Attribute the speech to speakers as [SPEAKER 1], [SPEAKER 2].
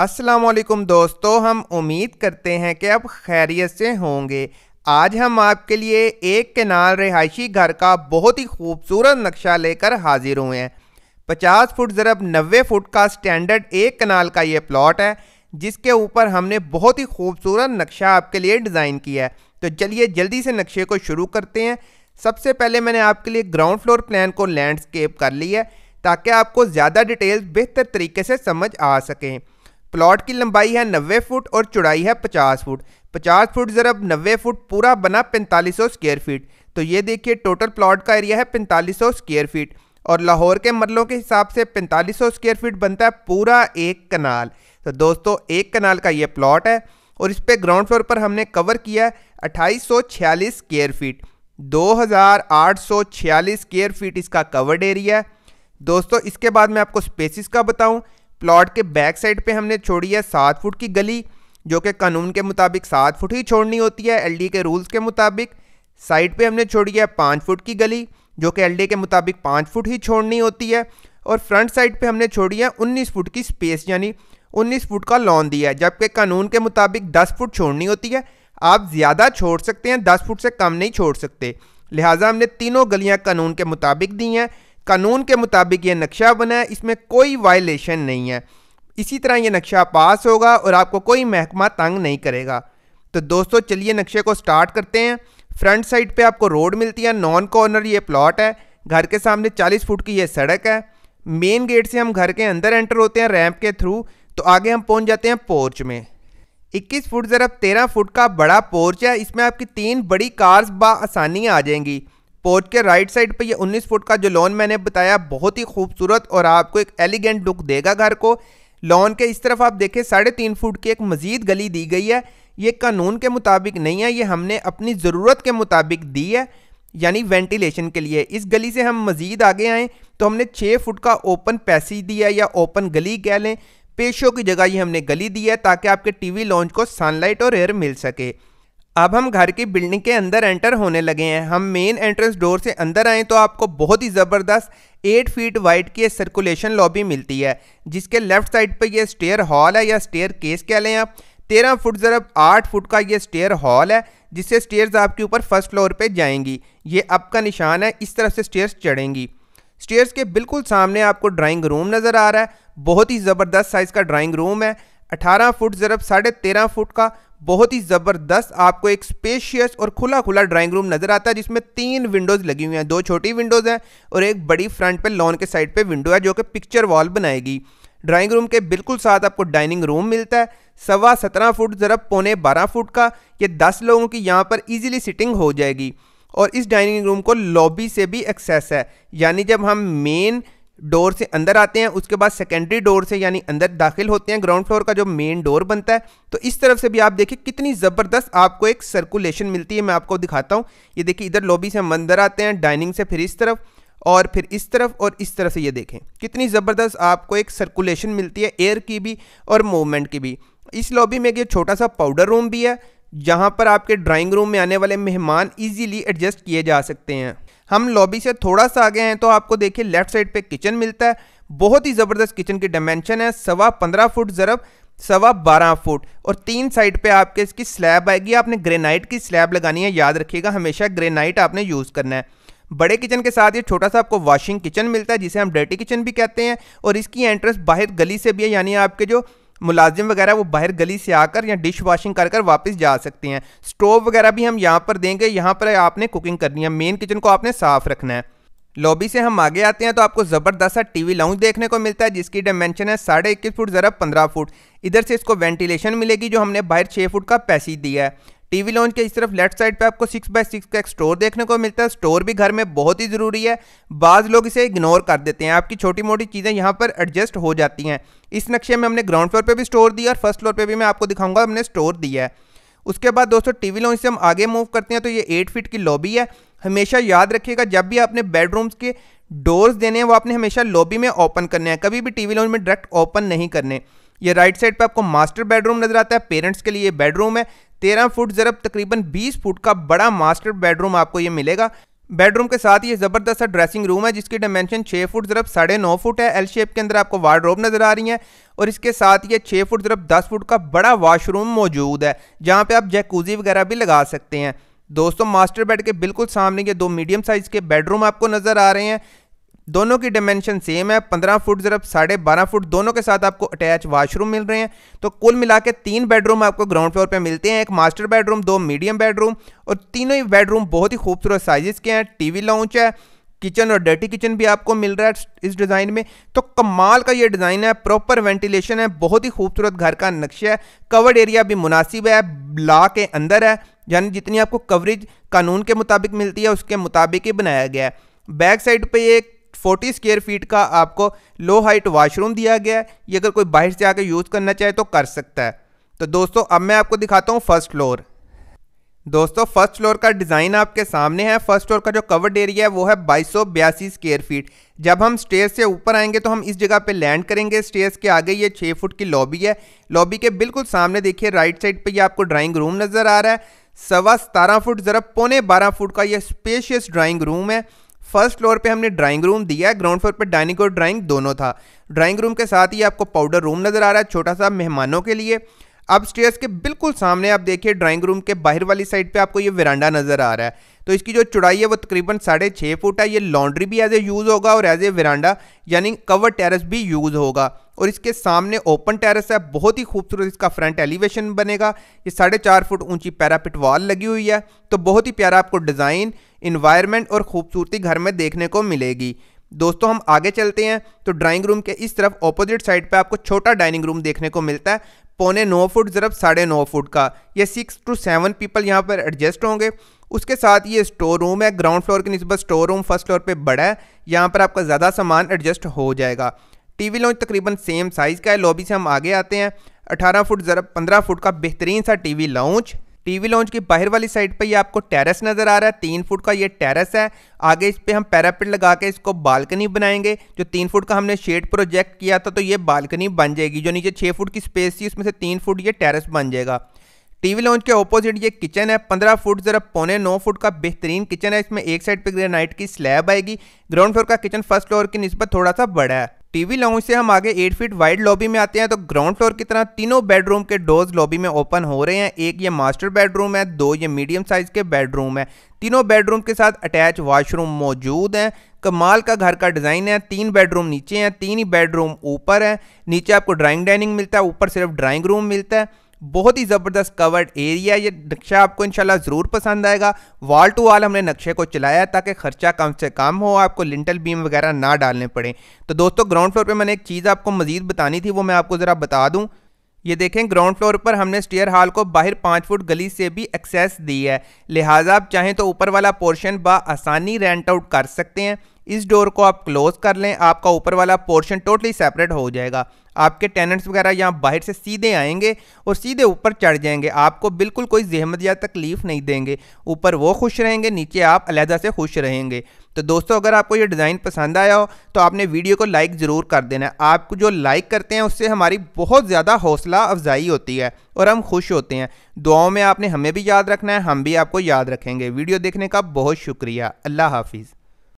[SPEAKER 1] असलम दोस्तों हम उम्मीद करते हैं कि आप खैरियत से होंगे आज हम आपके लिए एक किनार रिहायशी घर का बहुत ही खूबसूरत नक्शा लेकर हाजिर हुए हैं 50 फुट ज़रब 90 फुट का स्टैंडर्ड एक कनाल का ये प्लॉट है जिसके ऊपर हमने बहुत ही खूबसूरत नक्शा आपके लिए डिज़ाइन किया है तो चलिए जल्दी से नक्शे को शुरू करते हैं सबसे पहले मैंने आपके लिए ग्राउंड फ्लोर प्लान को लैंडस्केप कर लिया है ताकि आपको ज़्यादा डिटेल्स बेहतर तरीके से समझ आ सकें प्लॉट की लंबाई है नब्बे फुट और चौड़ाई है पचास फुट पचास फुट ज़रब नब्बे फुट पूरा बना पैंतालीस सौ स्क्वेयर फीट तो ये देखिए टोटल प्लॉट का एरिया है पैंतालीस सौ स्क्वेयर फीट और लाहौर के मरलों के हिसाब से पैंतालीस सौ स्क्वेयर फीट बनता है पूरा एक कनाल तो दोस्तों एक कनाल का ये प्लॉट है और इस पर ग्राउंड फ्लोर पर हमने कवर किया है अट्ठाईस स्क्वेयर फीट छियालीस स्क्वेयर फीट इसका कवर्ड एरिया है दोस्तों इसके बाद मैं आपको स्पेसिस का बताऊं प्लॉट के बैक साइड पे हमने छोड़ी है सात फुट की गली जो कि कानून के मुताबिक सात फुट ही छोड़नी होती है एलडी के रूल्स के मुताबिक साइड पे हमने छोड़ी है पाँच फुट की गली जो कि एलडी के मुताबिक पाँच फुट ही छोड़नी होती है और फ्रंट साइड पे हमने छोड़ी है उन्नीस फुट की स्पेस यानी उन्नीस फुट का लॉन दिया है जबकि कानून के मुताबिक दस फुट छोड़नी होती है आप ज़्यादा छोड़ सकते हैं दस फुट से कम नहीं छोड़ सकते लिहाजा हमने तीनों गलियाँ कानून के मुताबिक दी हैं कानून के मुताबिक ये नक्शा बना है इसमें कोई वायलेशन नहीं है इसी तरह ये नक्शा पास होगा और आपको कोई महकमा तंग नहीं करेगा तो दोस्तों चलिए नक्शे को स्टार्ट करते हैं फ्रंट साइड पे आपको रोड मिलती है नॉन कॉर्नर ये प्लॉट है घर के सामने 40 फुट की ये सड़क है मेन गेट से हम घर के अंदर एंटर होते हैं रैंप के थ्रू तो आगे हम पहुंच जाते हैं पोर्च में 21 फुट ज़रा 13 फुट का बड़ा पोर्च है इसमें आपकी तीन बड़ी कार्स बा आसानी आ जाएंगी पोर्च के राइट साइड पे ये 19 फुट का जो लॉन मैंने बताया बहुत ही खूबसूरत और आपको एक एलिगेंट लुक देगा घर को लॉन के इस तरफ आप देखें साढ़े तीन फुट की एक मजीद गली दी गई है ये कानून के मुताबिक नहीं है ये हमने अपनी ज़रूरत के मुताबिक दी है यानी वेंटिलेशन के लिए इस गली से हम मज़ीद आगे आएँ तो हमने छः फुट का ओपन पैसेज दिया या ओपन गली कह लें पेशों की जगह ये हमने गली दी है ताकि आपके टी लॉन्च को सनलाइट और एयर मिल सके अब हम घर की बिल्डिंग के अंदर एंटर होने लगे हैं हम मेन एंट्रेंस डोर से अंदर आएँ तो आपको बहुत ही ज़बरदस्त एट फीट वाइड की सर्कुलेशन लॉबी मिलती है जिसके लेफ्ट साइड पर यह स्टेयर हॉल है या स्टेयर केस कह लें आप तेरह फुट ज़रब आठ फुट का ये स्टेयर हॉल है जिससे स्टेयर्स आपके ऊपर फर्स्ट फ्लोर पे जाएंगी ये अप का निशान है इस तरह से स्टेयर्स चढ़ेंगी स्टेयर्स के बिल्कुल सामने आपको ड्राइंग रूम नज़र आ रहा है बहुत ही ज़बरदस्त साइज़ का ड्राइंग रूम है अठारह फुट ज़रब साढ़े तेरह फुट का बहुत ही ज़बरदस्त आपको एक स्पेशियस और खुला खुला ड्राइंग रूम नज़र आता है जिसमें तीन विंडोज़ लगी हुई हैं दो छोटी विंडोज़ हैं और एक बड़ी फ्रंट पे लॉन के साइड पे विंडो है जो कि पिक्चर वॉल बनाएगी ड्राइंग रूम के बिल्कुल साथ आपको डाइनिंग रूम मिलता है सवा सत्रह फुट ज़रा पौने बारह फुट का ये दस लोगों की यहाँ पर ईजिली सिटिंग हो जाएगी और इस डाइनिंग रूम को लॉबी से भी एक्सेस है यानी जब हम मेन डोर से अंदर आते हैं उसके बाद सेकेंडरी डोर से यानी अंदर दाखिल होते हैं ग्राउंड फ्लोर का जो मेन डोर बनता है तो इस तरफ से भी आप देखिए कितनी ज़बरदस्त आपको एक सर्कुलेशन मिलती है मैं आपको दिखाता हूँ ये देखिए इधर लॉबी से हम अंदर आते हैं डाइनिंग से फिर इस तरफ और फिर इस तरफ और इस तरफ से ये देखें कितनी ज़बरदस्त आपको एक सर्कुलेशन मिलती है एयर की भी और मूवमेंट की भी इस लॉबी में एक छोटा सा पाउडर रूम भी है जहाँ पर आपके ड्राइंग रूम में आने वाले मेहमान ईजीली एडजस्ट किए जा सकते हैं हम लॉबी से थोड़ा सा आगे हैं तो आपको देखिए लेफ्ट साइड पे किचन मिलता है बहुत ही ज़बरदस्त किचन की डायमेंशन है सवा पंद्रह फुट ज़रब सवा बारह फुट और तीन साइड पे आपके इसकी स्लैब आएगी आपने ग्रेनाइट की स्लैब लगानी है याद रखिएगा हमेशा ग्रेनाइट आपने यूज़ करना है बड़े किचन के साथ ये छोटा सा आपको वॉशिंग किचन मिलता है जिसे हम डर्टी किचन भी कहते हैं और इसकी एंट्रेंस बाहर गली से भी है यानी आपके जो मुलाजिम वगैरह वो बाहर गली से आकर या डिश वॉशिंग कर कर वापस जा सकते हैं स्टोव वगैरह भी हम यहाँ पर देंगे यहाँ पर आपने कुकिंग करनी है मेन किचन को आपने साफ़ रखना है लॉबी से हम आगे आते हैं तो आपको ज़बरदस्त सा टीवी लाउंज देखने को मिलता है जिसकी डायमेंशन है साढ़े इक्कीस फुट ज़रा पंद्रह फुट इधर से इसको वेंटिलेशन मिलेगी जो हमने बाहर छः फुट का पैसेज दिया है टीवी लॉन्च के इस तरफ लेफ्ट साइड पे आपको सिक्स बाय सिक्स का एक स्टोर देखने को मिलता है स्टोर भी घर में बहुत ही ज़रूरी है बाज़ लोग इसे इग्नोर कर देते हैं आपकी छोटी मोटी चीज़ें यहाँ पर एडजस्ट हो जाती हैं इस नक्शे में हमने ग्राउंड फ्लोर पर भी स्टोर दिया और फर्स्ट फ्लोर पर भी मैं आपको दिखाऊंगा हमने स्टोर दिया है उसके बाद दोस्तों टीवी लॉन्च से हम आगे मूव करते हैं तो ये एट फीट की लॉबी है हमेशा याद रखिएगा जब भी आपने बेडरूम्स के डोर्स देने हैं वो आपने हमेशा लॉबी में ओपन करने हैं कभी भी टीवी लॉन्च में डायरेक्ट ओपन नहीं करने ये राइट साइड पे आपको मास्टर बेडरूम नजर आता है पेरेंट्स के लिए बेडरूम है तेरह फुट जरब तकरीबन बीस फुट का बड़ा मास्टर बेडरूम आपको ये मिलेगा बेडरूम के साथ ये ज़बरदस्त सा ड्रेसिंग रूम है जिसकी डायमेंशन छः फुट ज़रब साढ़े नौ फुट है एल शेप के अंदर आपको वार्ड्रोब नज़र आ रही है और इसके साथ ये छः फुट ज़रब दस फुट का बड़ा वाशरूम मौजूद है जहाँ पे आप जैकूजी वगैरह भी लगा सकते हैं दोस्तों मास्टर बेड के बिल्कुल सामने ये दो मीडियम साइज़ के बेडरूम आपको नज़र आ रहे हैं दोनों की डिमेंशन सेम है पंद्रह फुट ज़रा साढ़े बारह फुट दोनों के साथ आपको अटैच वाशरूम मिल रहे हैं तो कुल मिला के तीन बेडरूम आपको ग्राउंड फ्लोर पे मिलते हैं एक मास्टर बेडरूम दो मीडियम बेडरूम और तीनों ही बेडरूम बहुत ही खूबसूरत साइजेस के हैं टीवी लाउंच है किचन और डर्टी किचन भी आपको मिल रहा है इस डिज़ाइन में तो कमाल का ये डिज़ाइन है प्रॉपर वेंटिलेशन है बहुत ही खूबसूरत घर का नक्शा है कवर्ड एरिया भी मुनासिब है ला के अंदर है यानी जितनी आपको कवरेज कानून के मुताबिक मिलती है उसके मुताबिक ही बनाया गया है बैक साइड पे ये फोर्टी स्क्वेयर फीट का आपको लो हाइट वाशरूम दिया गया है ये अगर कोई बाहर से आकर यूज़ करना चाहे तो कर सकता है तो दोस्तों अब मैं आपको दिखाता हूँ फर्स्ट फ्लोर दोस्तों फर्स्ट फ्लोर का डिज़ाइन आपके सामने है फर्स्ट फ्लोर का जो कवर्ड एरिया है वो है बाईस सौ बयासी स्क्वेयर फीट जब हम स्टेज से ऊपर आएंगे तो हम इस जगह पे लैंड करेंगे स्टेज के आगे ये छः फुट की लॉबी है लॉबी के बिल्कुल सामने देखिए राइट साइड पे ये आपको ड्राइंग रूम नज़र आ रहा है सवा सतारह फुट ज़रा पौने बारह फुट का यह स्पेशियस ड्राइंग रूम है फर्स्ट फ्लोर पे हमने ड्राइंग रूम दिया है ग्राउंड फ्लोर पे डाइनिंग और ड्राइंग दोनों था ड्राइंग रूम के साथ ही आपको पाउडर रूम नज़र आ रहा है छोटा सा मेहमानों के लिए अब स्टेयर्स के बिल्कुल सामने आप देखिए ड्राइंग रूम के बाहर वाली साइड पे आपको ये वरांडा नज़र आ रहा है तो इसकी जो चौड़ाई है वो तकरीबन साढ़े छः फुट है ये लॉन्ड्री भी एज ए यूज़ होगा और एज ए वरांडा यानी कवर टेरेस भी यूज़ होगा और इसके सामने ओपन टेरेस है बहुत ही खूबसूरत इसका फ्रंट एलिवेशन बनेगा ये साढ़े चार फुट ऊंची पैरापिट वॉल लगी हुई है तो बहुत ही प्यारा आपको डिज़ाइन इन्वायरमेंट और खूबसूरती घर में देखने को मिलेगी दोस्तों हम आगे चलते हैं तो ड्राइंग रूम के इस तरफ ऑपोजिट साइड पर आपको छोटा डाइनिंग रूम देखने को मिलता है पौने नौ फुट ज़रफ़ साढ़े नौ फुट का ये सिक्स टू सेवन पीपल यहाँ पर एडजस्ट होंगे उसके साथ ये स्टोर रूम है ग्राउंड फ्लोर के नस्बत स्टोर रूम फर्स्ट फ्लोर पे बड़ा है यहाँ पर आपका ज़्यादा सामान एडजस्ट हो जाएगा टीवी लॉन्च तकरीबन सेम साइज़ का है लॉबी से हम आगे आते हैं 18 फुट ज़रा पंद्रह फुट का बेहतरीन सा टीवी लॉन्च टीवी लॉन्च की बाहर वाली साइड पर ये आपको टेरेस नज़र आ रहा है तीन फुट का ये टेरेस है आगे इस पर हम पैरापिट लगा के इसको बालकनी बनाएंगे जो तीन फुट का हमने शेड प्रोजेक्ट किया था तो ये बालकनी बन जाएगी जो नीचे छः फुट की स्पेस थी उसमें से तीन फुट ये टेरेस बन जाएगा टीवी लॉन्च के ऑपोजिट ये किचन है पंद्रह फुट ज़रा पौने नौ फुट का बेहतरीन किचन है इसमें एक साइड पर ग्रेनाइट की स्लैब आएगी ग्राउंड फ्लोर का किचन फर्स्ट फ्लोर की नस्बत थोड़ा सा बड़ा है टीवी लाउंज से हम आगे 8 फीट वाइड लॉबी में आते हैं तो ग्राउंड फ्लोर की तरह तीनों बेडरूम के डोर्स लॉबी में ओपन हो रहे हैं एक ये मास्टर बेडरूम है दो ये मीडियम साइज के बेडरूम है तीनों बेडरूम के साथ अटैच वॉशरूम मौजूद हैं कमाल का घर का डिज़ाइन है तीन बेडरूम नीचे हैं तीन ही बेडरूम ऊपर है नीचे आपको ड्राइंग डाइनिंग मिलता है ऊपर सिर्फ ड्राइंग रूम मिलता है बहुत ही ज़बरदस्त कवर्ड एरिया ये नक्शा आपको इनशाला ज़रूर पसंद आएगा वॉल टू वॉल हमने नक्शे को चलाया ताकि खर्चा कम से कम हो आपको लिंटल बीम वगैरह ना डालने पड़े तो दोस्तों ग्राउंड फ्लोर पर मैंने एक चीज़ आपको मज़ीद बतानी थी वो मैं आपको ज़रा बता दूँ ये देखें ग्राउंड फ्लोर पर हमने स्टेयर हॉल को बाहर पाँच फुट गली से भी एक्सेस दी है लिहाजा आप चाहें तो ऊपर वाला पोर्शन बसानी रेंट आउट कर सकते हैं इस डोर को आप क्लोज़ कर लें आपका ऊपर वाला पोर्शन टोटली सेपरेट हो जाएगा आपके टेनेंट्स वगैरह यहाँ बाहर से सीधे आएंगे और सीधे ऊपर चढ़ जाएंगे आपको बिल्कुल कोई जहमत या तकलीफ़ नहीं देंगे ऊपर वो खुश रहेंगे नीचे आप अलहदा से खुश रहेंगे तो दोस्तों अगर आपको ये डिज़ाइन पसंद आया हो तो आपने वीडियो को लाइक ज़रूर कर देना आपको जो लाइक करते हैं उससे हमारी बहुत ज़्यादा हौसला अफजाई होती है और हम खुश होते हैं दुआओं में आपने हमें भी याद रखना है हम भी आपको याद रखेंगे वीडियो देखने का बहुत शुक्रिया अल्लाह हाफिज़